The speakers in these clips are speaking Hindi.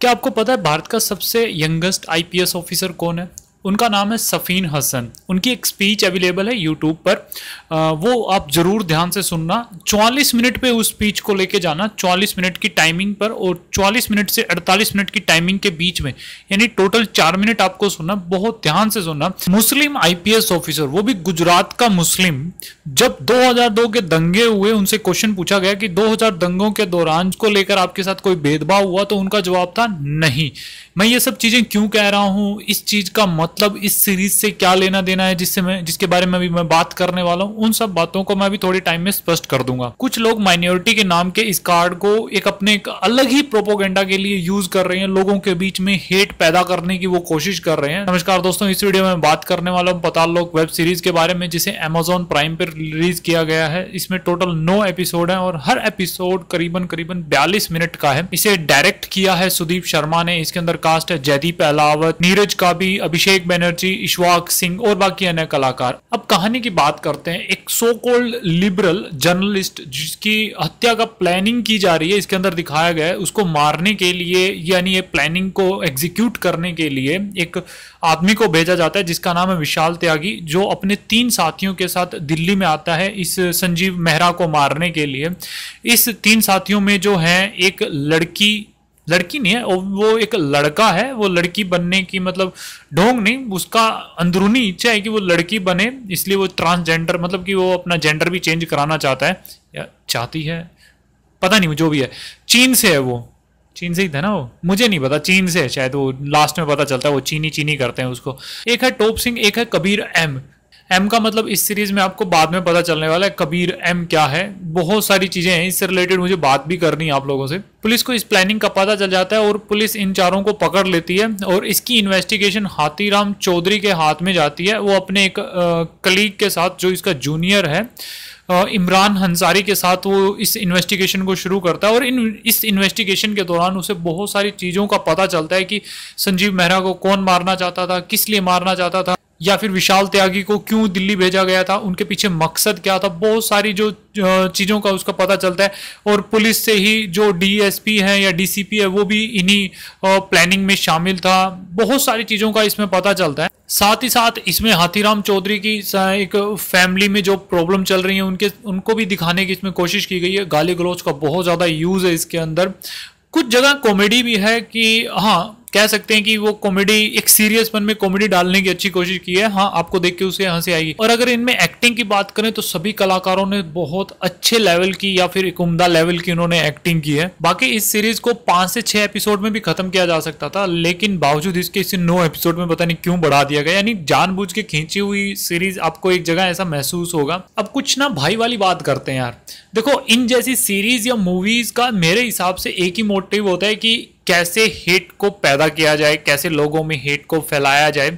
क्या आपको पता है भारत का सबसे यंगेस्ट आईपीएस ऑफिसर कौन है उनका नाम है सफ़ीन हसन उनकी एक स्पीच अवेलेबल है यूट्यूब पर आ, वो आप ज़रूर ध्यान से सुनना 44 मिनट पे उस स्पीच को लेके जाना 44 मिनट की टाइमिंग पर और 44 मिनट से 48 मिनट की टाइमिंग के बीच में यानी टोटल चार मिनट आपको सुनना बहुत ध्यान से सुनना मुस्लिम आईपीएस ऑफिसर वो भी गुजरात का मुस्लिम जब दो के दंगे हुए उनसे क्वेश्चन पूछा गया कि दो दंगों के दौरान को लेकर आपके साथ कोई भेदभाव हुआ तो उनका जवाब था नहीं मैं ये सब चीज़ें क्यों कह रहा हूँ इस चीज़ का मत मतलब इस सीरीज से क्या लेना देना है जिससे मैं जिसके बारे में अभी मैं बात करने वाला हूँ उन सब बातों को मैं अभी थोड़े टाइम में स्पष्ट कर दूंगा कुछ लोग माइनॉरिटी के नाम के इस कार्ड को एक अपने एक अलग ही प्रोपोगेंडा के लिए यूज कर रहे हैं लोगों के बीच में हेट पैदा करने की वो कोशिश कर रहे हैं नमस्कार दोस्तों इस वीडियो में बात करने वाला हूँ पता लोग वेब सीरीज के बारे में जिसे अमेजोन प्राइम पर रिलीज किया गया है इसमें टोटल नौ एपिसोड है और हर एपिसोड करीबन करीबन बयालीस मिनट का है इसे डायरेक्ट किया है सुदीप शर्मा ने इसके अंदर कास्ट है जयदीप अलावत नीरज का भी अभिषेक अभिषेक बैनर्जी इश्वाक सिंह और बाकी अन्य कलाकार अब कहानी की बात करते हैं एक सो कॉल्ड लिबरल जर्नलिस्ट जिसकी हत्या का प्लानिंग की जा रही है इसके अंदर दिखाया गया है उसको मारने के लिए यानी ये प्लानिंग को एग्जीक्यूट करने के लिए एक आदमी को भेजा जाता है जिसका नाम है विशाल त्यागी जो अपने तीन साथियों के साथ दिल्ली में आता है इस संजीव मेहरा को मारने के लिए इस तीन साथियों में जो है एक लड़की लड़की नहीं है वो एक लड़का है वो लड़की बनने की मतलब ढोंग नहीं उसका अंदरूनी इच्छा है कि वो लड़की बने इसलिए वो ट्रांसजेंडर मतलब कि वो अपना जेंडर भी चेंज कराना चाहता है या चाहती है पता नहीं जो भी है चीन से है वो चीन से ही था ना वो मुझे नहीं पता चीन से है शायद वो लास्ट में पता चलता है वो चीनी चीनी करते हैं उसको एक है टोप सिंह एक है कबीर एम एम का मतलब इस सीरीज में आपको बाद में पता चलने वाला है कबीर एम क्या है बहुत सारी चीजें हैं इससे रिलेटेड मुझे बात भी करनी है आप लोगों से पुलिस को इस प्लानिंग का पता चल जाता है और पुलिस इन चारों को पकड़ लेती है और इसकी इन्वेस्टिगेशन हाथीराम चौधरी के हाथ में जाती है वो अपने एक कलीग के साथ जो इसका जूनियर है इमरान हंसारी के साथ वो इस इन्वेस्टिगेशन को शुरू करता है और इन इस इन्वेस्टिगेशन के दौरान उसे बहुत सारी चीज़ों का पता चलता है कि संजीव मेहरा को कौन मारना चाहता था किस लिए मारना चाहता था या फिर विशाल त्यागी को क्यों दिल्ली भेजा गया था उनके पीछे मकसद क्या था बहुत सारी जो चीज़ों का उसका पता चलता है और पुलिस से ही जो डीएसपी हैं या डीसीपी है वो भी इन्हीं प्लानिंग में शामिल था बहुत सारी चीज़ों का इसमें पता चलता है साथ ही साथ इसमें हाथीराम चौधरी की एक फैमिली में जो प्रॉब्लम चल रही है उनके उनको भी दिखाने की इसमें कोशिश की गई है गाली गलौज का बहुत ज़्यादा यूज़ है इसके अंदर कुछ जगह कॉमेडी भी है कि हाँ कह सकते हैं कि वो कॉमेडी एक सीरियसपन में कॉमेडी डालने की अच्छी कोशिश की है हाँ आपको देख के उसे हंसी आएगी और अगर इनमें एक्टिंग की बात करें तो सभी कलाकारों ने बहुत अच्छे लेवल की या फिर एक उमदा लेवल की उन्होंने एक्टिंग की है बाकी इस सीरीज को पांच से छह एपिसोड में भी खत्म किया जा सकता था लेकिन बावजूद इसके इसे नौ एपिसोड में पता नहीं क्यों बढ़ा दिया गया यानी जानबूझ के खींची हुई सीरीज आपको एक जगह ऐसा महसूस होगा अब कुछ ना भाई वाली बात करते हैं यार देखो इन जैसी सीरीज या मूवीज का मेरे हिसाब से एक ही मोटिव होता है कि कैसे हेट को पैदा किया जाए कैसे लोगों में हेट को फैलाया जाए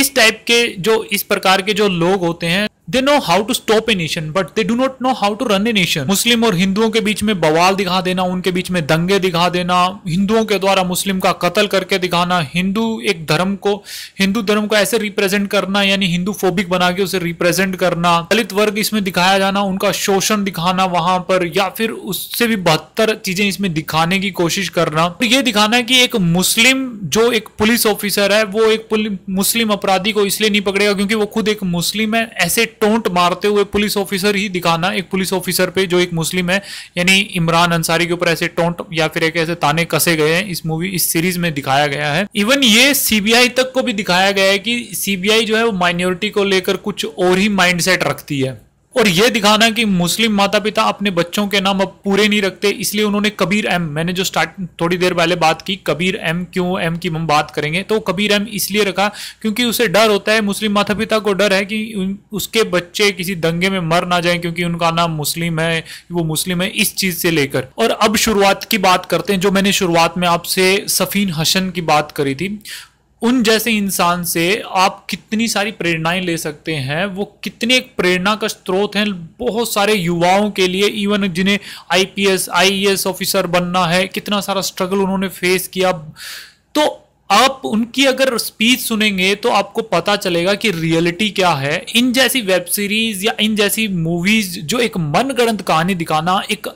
इस टाइप के जो इस प्रकार के जो लोग होते हैं they know how to stop a nation but they do not know how to run a nation Muslim और हिंदुओं के बीच में बवाल दिखा देना उनके बीच में दंगे दिखा देना हिंदुओं के द्वारा मुस्लिम का कत्ल करके दिखाना हिंदू एक धर्म को हिंदू धर्म को ऐसे रिप्रेजेंट करना यानी हिंदू फोबिक बना के उसे रिप्रेजेंट करना दलित वर्ग इसमें दिखाया जाना उनका शोषण दिखाना वहां पर या फिर उससे भी बदतर चीजें इसमें दिखाने की कोशिश करना तो ये दिखाना है कि एक मुस्लिम जो एक पुलिस ऑफिसर है वो एक मुस्लिम अपराधी को इसलिए नहीं पकड़ेगा क्योंकि वो खुद एक मुस्लिम है ऐसे टोंट मारते हुए पुलिस ऑफिसर ही दिखाना एक पुलिस ऑफिसर पे जो एक मुस्लिम है यानी इमरान अंसारी के ऊपर ऐसे टोंट या फिर एक ऐसे ताने कसे गए हैं इस मूवी इस सीरीज में दिखाया गया है इवन ये सीबीआई तक को भी दिखाया गया है कि सीबीआई जो है वो माइनॉरिटी को लेकर कुछ और ही माइंडसेट रखती है और यह दिखाना कि मुस्लिम माता पिता अपने बच्चों के नाम अब पूरे नहीं रखते इसलिए उन्होंने कबीर एम मैंने जो स्टार्ट थोड़ी देर पहले बात की कबीर एम क्यों एम की हम बात करेंगे तो कबीर एम इसलिए रखा क्योंकि उसे डर होता है मुस्लिम माता पिता को डर है कि उसके बच्चे किसी दंगे में मर ना जाए क्योंकि उनका नाम मुस्लिम है वो मुस्लिम है इस चीज से लेकर और अब शुरुआत की बात करते हैं जो मैंने शुरुआत में आपसे सफीन हसन की बात करी थी उन जैसे इंसान से आप कितनी सारी प्रेरणाएं ले सकते हैं वो कितने एक प्रेरणा का स्रोत हैं बहुत सारे युवाओं के लिए इवन जिन्हें आईपीएस आईएएस ऑफिसर बनना है कितना सारा स्ट्रगल उन्होंने फेस किया तो आप उनकी अगर स्पीच सुनेंगे तो आपको पता चलेगा कि रियलिटी क्या है इन जैसी वेब सीरीज या इन जैसी मूवीज जो एक मनगढ़ंत कहानी दिखाना एक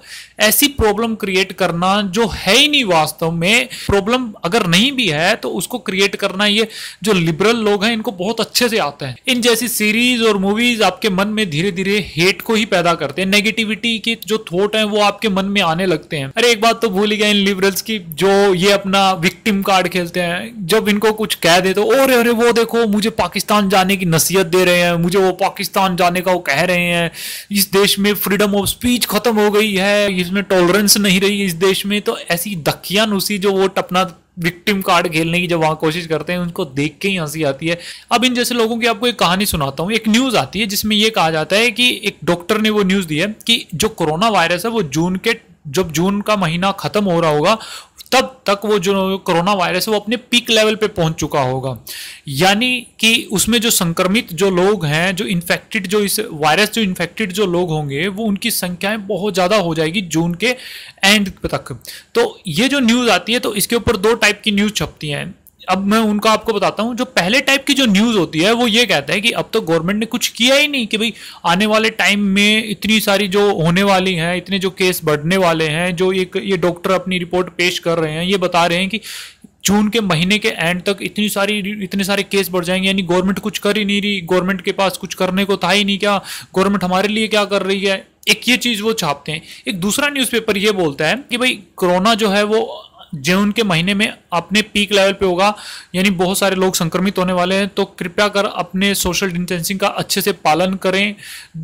ऐसी प्रॉब्लम क्रिएट करना जो है ही नहीं वास्तव में प्रॉब्लम अगर नहीं भी है तो उसको क्रिएट करना ये जो लिबरल लोग हैं इनको बहुत अच्छे से आते हैं इन जैसी सीरीज और मूवीज आपके मन में धीरे धीरे हेट को ही पैदा करते हैं नेगेटिविटी के जो थॉट है वो आपके मन में आने लगते हैं अरे एक बात तो भूल ही गया इन लिबरल्स की जो ये अपना विक्टिम कार्ड खेलते हैं जब इनको कुछ कह दे तो और अरे वो देखो मुझे पाकिस्तान जाने की नसीहत दे रहे हैं मुझे वो पाकिस्तान जाने का वो कह रहे हैं इस देश में फ्रीडम ऑफ स्पीच खत्म हो गई है में टॉलरेंस नहीं रही इस देश में तो ऐसी दखिया नुसी जो वोट अपना विक्टिम कार्ड खेलने की जब वहां कोशिश करते हैं उनको देख के ही हंसी आती है अब इन जैसे लोगों की आपको एक कहानी सुनाता हूँ एक न्यूज़ आती है जिसमें यह कहा जाता है कि एक डॉक्टर ने वो न्यूज़ दी है कि जो कोरोना वायरस है वो जून के जब जून का महीना खत्म हो रहा होगा तब तक वो जो कोरोना वायरस है वो अपने पीक लेवल पे पहुंच चुका होगा यानी कि उसमें जो संक्रमित जो लोग हैं जो इन्फेक्टेड जो इस वायरस जो इन्फेक्टेड जो लोग होंगे वो उनकी संख्याएं बहुत ज़्यादा हो जाएगी जून के एंड तक तो ये जो न्यूज़ आती है तो इसके ऊपर दो टाइप की न्यूज़ छपती हैं अब मैं उनका आपको बताता हूँ जो पहले टाइप की जो न्यूज़ होती है वो ये कहते हैं कि अब तो गवर्नमेंट ने कुछ किया ही नहीं कि भाई आने वाले टाइम में इतनी सारी जो होने वाली हैं इतने जो केस बढ़ने वाले हैं जो एक ये डॉक्टर अपनी रिपोर्ट पेश कर रहे हैं ये बता रहे हैं कि जून के महीने के एंड तक इतनी सारी इतने सारे केस बढ़ जाएंगे यानी गवर्नमेंट कुछ कर ही नहीं रही गवर्नमेंट के पास कुछ करने को था ही नहीं क्या गवर्नमेंट हमारे लिए क्या कर रही है एक ये चीज़ वो छापते हैं एक दूसरा न्यूज़पेपर ये बोलता है कि भाई कोरोना जो है वो जून के महीने में अपने पीक लेवल पे होगा यानी बहुत सारे लोग संक्रमित होने वाले हैं तो कृपया कर अपने सोशल डिस्टेंसिंग का अच्छे से पालन करें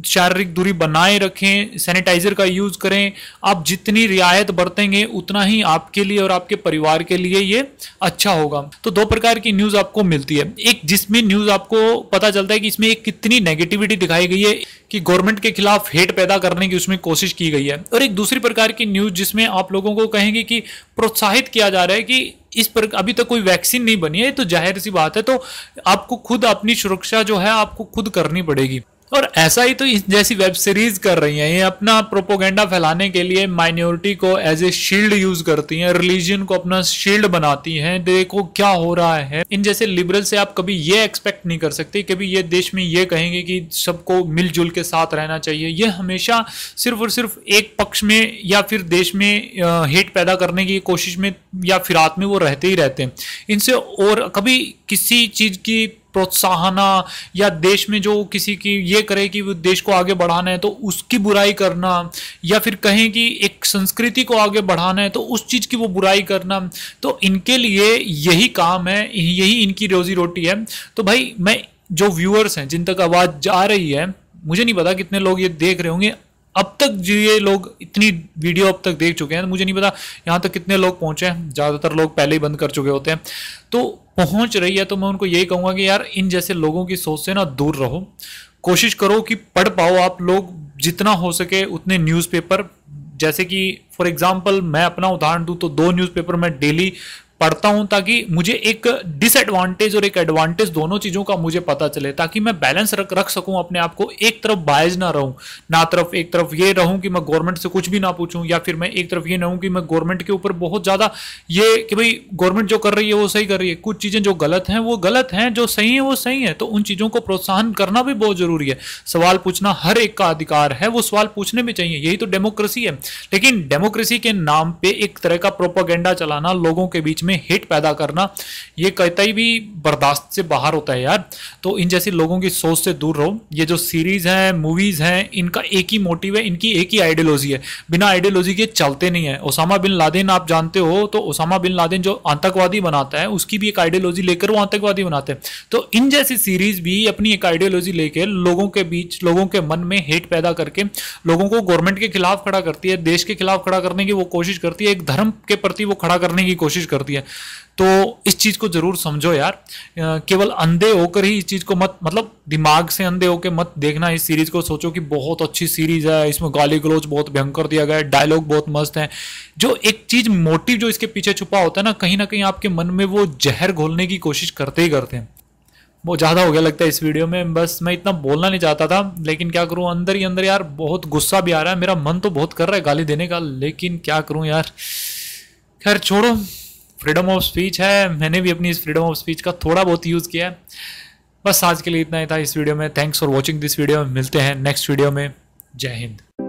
शारीरिक दूरी बनाए रखें सैनिटाइजर का यूज़ करें आप जितनी रियायत बरतेंगे उतना ही आपके लिए और आपके परिवार के लिए ये अच्छा होगा तो दो प्रकार की न्यूज़ आपको मिलती है एक जिसमें न्यूज़ आपको पता चलता है कि इसमें एक कितनी नेगेटिविटी दिखाई गई है कि गवर्नमेंट के खिलाफ हेट पैदा करने की उसमें कोशिश की गई है और एक दूसरी प्रकार की न्यूज़ जिसमें आप लोगों को कहेंगे कि प्रोत्साहित प्रोत्साहित किया जा रहा है कि इस पर अभी तक कोई वैक्सीन नहीं बनी है तो जाहिर सी बात है तो आपको खुद अपनी सुरक्षा जो है आपको खुद करनी पड़ेगी और ऐसा ही तो इस जैसी वेब सीरीज कर रही हैं ये अपना प्रोपोगेंडा फैलाने के लिए माइनॉरिटी को एज ए शील्ड यूज करती हैं रिलीजन को अपना शील्ड बनाती हैं देखो क्या हो रहा है इन जैसे लिबरल से आप कभी ये एक्सपेक्ट नहीं कर सकते कभी ये देश में ये कहेंगे कि सबको मिलजुल के साथ रहना चाहिए ये हमेशा सिर्फ और सिर्फ एक पक्ष में या फिर देश में हेट पैदा करने की कोशिश में या फिरात में वो रहते ही रहते हैं इनसे और कभी किसी चीज की प्रोत्साहना या देश में जो किसी की ये करे कि वो देश को आगे बढ़ाना है तो उसकी बुराई करना या फिर कहें कि एक संस्कृति को आगे बढ़ाना है तो उस चीज़ की वो बुराई करना तो इनके लिए यही काम है यही इनकी रोजी रोटी है तो भाई मैं जो व्यूअर्स हैं जिन तक आवाज़ जा रही है मुझे नहीं पता कितने लोग ये देख रहे होंगे अब तक जो ये लोग इतनी वीडियो अब तक देख चुके हैं तो मुझे नहीं पता यहाँ तक कितने लोग पहुँचे हैं ज़्यादातर लोग पहले ही बंद कर चुके होते हैं तो पहुँच रही है तो मैं उनको यही कहूँगा कि यार इन जैसे लोगों की सोच से ना दूर रहो कोशिश करो कि पढ़ पाओ आप लोग जितना हो सके उतने न्यूज़पेपर जैसे कि फॉर एग्जाम्पल मैं अपना उदाहरण दूं तो दो न्यूज़पेपर मैं डेली पढ़ता हूं ताकि मुझे एक डिसएडवांटेज और एक एडवांटेज दोनों चीजों का मुझे पता चले ताकि मैं बैलेंस रख रख सकूं अपने आप को एक तरफ बायज ना रहूं ना तरफ एक तरफ ये रहूं कि मैं गवर्नमेंट से कुछ भी ना पूछूं या फिर मैं एक तरफ ये ना हूं कि मैं गवर्नमेंट के ऊपर बहुत ज्यादा ये कि भाई गवर्नमेंट जो कर रही है वो सही कर रही है कुछ चीजें जो गलत हैं वो गलत हैं जो सही है वो सही है तो उन चीजों को प्रोत्साहन करना भी बहुत जरूरी है सवाल पूछना हर एक का अधिकार है वो सवाल पूछने भी चाहिए यही तो डेमोक्रेसी है लेकिन डेमोक्रेसी के नाम पर एक तरह का प्रोपागेंडा चलाना लोगों के बीच में में हेट पैदा करना ये कतई भी बर्दाश्त से बाहर होता है यार तो इन जैसे लोगों की सोच से दूर रहो ये जो सीरीज हैं मूवीज़ हैं इनका एक ही मोटिव है इनकी एक ही आइडियोलॉजी है बिना आइडियोलॉजी के चलते नहीं है ओसामा बिन लादेन आप जानते हो तो ओसामा बिन लादेन जो आतंकवादी बनाता है उसकी भी एक आइडियोलॉजी लेकर वो आतंकवादी बनाते हैं तो इन जैसी सीरीज भी अपनी एक आइडियोलॉजी लेकर लोगों के बीच लोगों के मन में हेट पैदा करके लोगों को गवर्नमेंट के खिलाफ खड़ा करती है देश के खिलाफ खड़ा करने की वो कोशिश करती है एक धर्म के प्रति वो खड़ा करने की कोशिश करती है है तो इस चीज़ को ज़रूर समझो यार केवल अंधे होकर ही इस चीज़ को मत मतलब दिमाग से अंधे होकर मत देखना इस सीरीज़ को सोचो कि बहुत अच्छी सीरीज़ है इसमें गाली गलोच बहुत भयंकर दिया गया है डायलॉग बहुत मस्त है जो एक चीज़ मोटिव जो इसके पीछे छुपा होता है ना कहीं ना कहीं आपके मन में वो जहर घोलने की कोशिश करते ही करते हैं वो ज़्यादा हो गया लगता है इस वीडियो में बस मैं इतना बोलना नहीं चाहता था लेकिन क्या करूँ अंदर ही अंदर यार बहुत गुस्सा भी आ रहा है मेरा मन तो बहुत कर रहा है गाली देने का लेकिन क्या करूँ यार खैर छोड़ो फ्रीडम ऑफ स्पीच है मैंने भी अपनी इस फ्रीडम ऑफ स्पीच का थोड़ा बहुत यूज़ किया है बस आज के लिए इतना ही था इस वीडियो में thanks for watching this video मिलते हैं नेक्स्ट वीडियो में जय हिंद